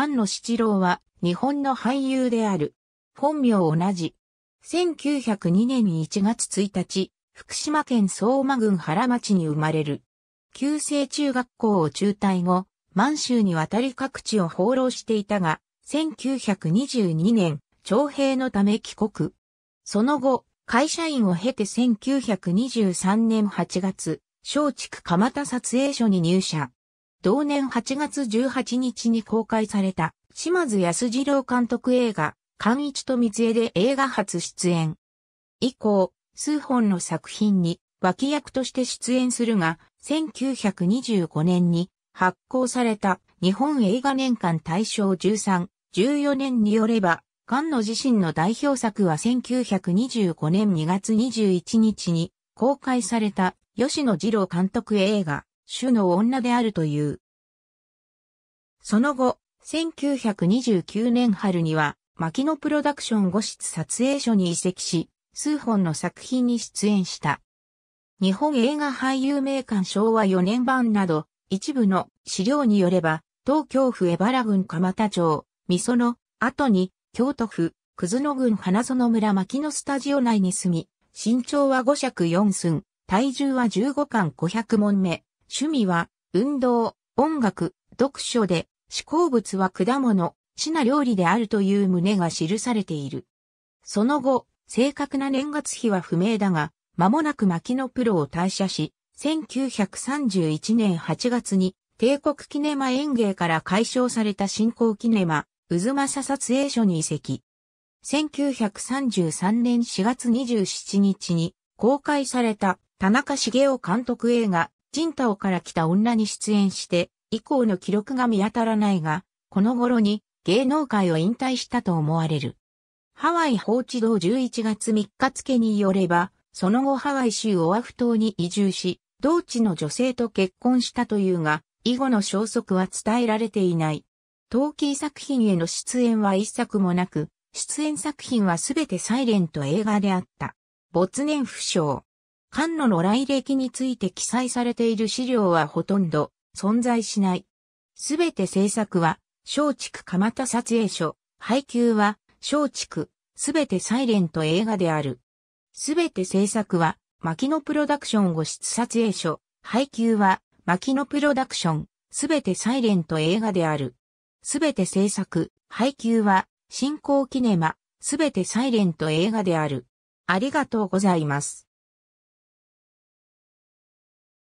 菅野七郎は日本の俳優である。本名同じ。1902年1月1日、福島県相馬郡原町に生まれる。旧制中学校を中退後、満州に渡り各地を放浪していたが、1922年、徴兵のため帰国。その後、会社員を経て1923年8月、松竹蒲田撮影所に入社。同年8月18日に公開された、島津康次郎監督映画、寛一と三江で映画初出演。以降、数本の作品に脇役として出演するが、1925年に発行された日本映画年間大賞13、14年によれば、菅野自身の代表作は1925年2月21日に公開された吉野二郎監督映画主の女であるという。その後、1929年春には、牧野プロダクション五室撮影所に移籍し、数本の作品に出演した。日本映画俳優名鑑昭和4年版など、一部の資料によれば、東京府江原郡蒲田町、美園、後に、京都府、葛野郡花園村牧野スタジオ内に住み、身長は5尺4寸、体重は15巻500問目、趣味は、運動、音楽、読書で、思考物は果物、品料理であるという旨が記されている。その後、正確な年月日は不明だが、間もなく牧野プロを退社し、1931年8月に帝国キネマ園芸から解消された新興キネマ、渦政撮影所に移籍。1933年4月27日に公開された田中茂雄監督映画ジンタオから来た女に出演して、以降の記録が見当たらないが、この頃に芸能界を引退したと思われる。ハワイ放置道11月3日付によれば、その後ハワイ州オアフ島に移住し、同地の女性と結婚したというが、以後の消息は伝えられていない。トーキー作品への出演は一作もなく、出演作品はすべてサイレント映画であった。没年不詳。関野の来歴について記載されている資料はほとんど存在しない。すべて制作は、松竹蒲田撮影所、配給は、松竹、すべてサイレント映画である。すべて制作は、牧野プロダクションを室撮影所、配給は、牧野プロダクション、すべてサイレント映画である。すべて制作、配給は、新興キネマ、すべてサイレント映画である。ありがとうございます。